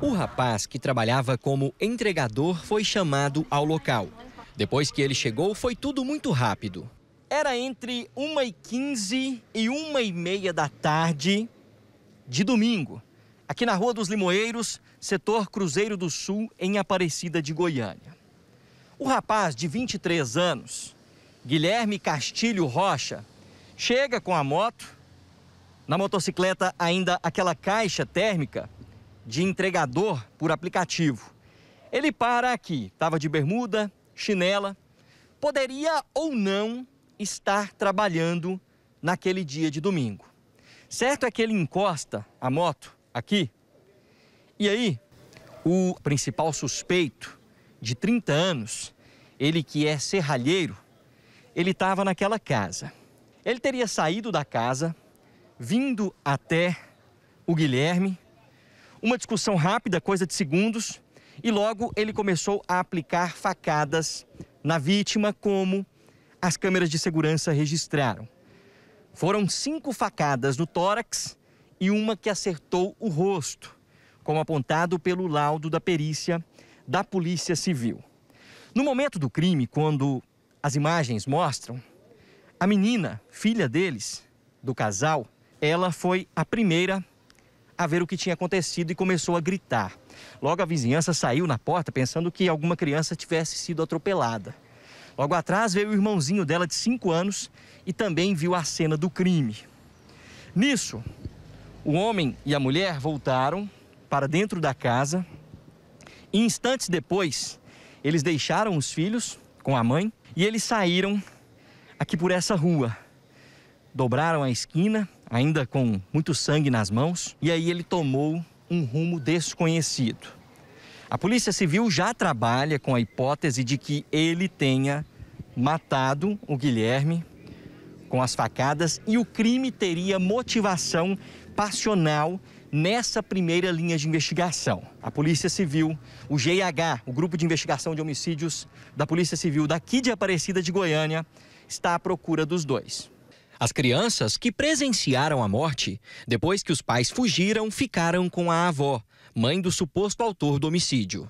O rapaz, que trabalhava como entregador, foi chamado ao local. Depois que ele chegou, foi tudo muito rápido. Era entre 1h15 e 1h30 da tarde de domingo, aqui na Rua dos Limoeiros, setor Cruzeiro do Sul, em Aparecida de Goiânia. O rapaz de 23 anos, Guilherme Castilho Rocha, chega com a moto, na motocicleta ainda aquela caixa térmica de entregador por aplicativo. Ele para aqui, estava de bermuda, chinela, poderia ou não estar trabalhando naquele dia de domingo. Certo é que ele encosta a moto aqui, e aí o principal suspeito, de 30 anos, ele que é serralheiro, ele estava naquela casa. Ele teria saído da casa, vindo até o Guilherme, uma discussão rápida, coisa de segundos, e logo ele começou a aplicar facadas na vítima, como as câmeras de segurança registraram. Foram cinco facadas no tórax e uma que acertou o rosto, como apontado pelo laudo da perícia da Polícia Civil. No momento do crime, quando as imagens mostram, a menina, filha deles, do casal, ela foi a primeira a ver o que tinha acontecido e começou a gritar. Logo a vizinhança saiu na porta pensando que alguma criança tivesse sido atropelada. Logo atrás veio o irmãozinho dela de 5 anos e também viu a cena do crime. Nisso, o homem e a mulher voltaram para dentro da casa e instantes depois eles deixaram os filhos com a mãe e eles saíram aqui por essa rua. Dobraram a esquina ainda com muito sangue nas mãos, e aí ele tomou um rumo desconhecido. A Polícia Civil já trabalha com a hipótese de que ele tenha matado o Guilherme com as facadas e o crime teria motivação passional nessa primeira linha de investigação. A Polícia Civil, o GIH, o Grupo de Investigação de Homicídios da Polícia Civil daqui de Aparecida de Goiânia, está à procura dos dois. As crianças que presenciaram a morte, depois que os pais fugiram, ficaram com a avó, mãe do suposto autor do homicídio.